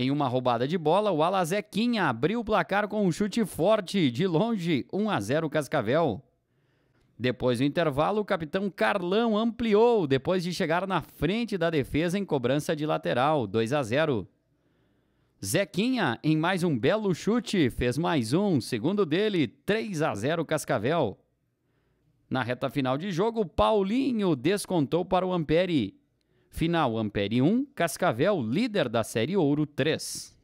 Em uma roubada de bola, o Alazequinha abriu o placar com um chute forte de longe, 1 a 0 Cascavel. Depois do intervalo, o capitão Carlão ampliou depois de chegar na frente da defesa em cobrança de lateral, 2 a 0. Zequinha, em mais um belo chute, fez mais um, segundo dele, 3 a 0 Cascavel. Na reta final de jogo, Paulinho descontou para o Ampere. Final Ampere 1, Cascavel, líder da Série Ouro 3.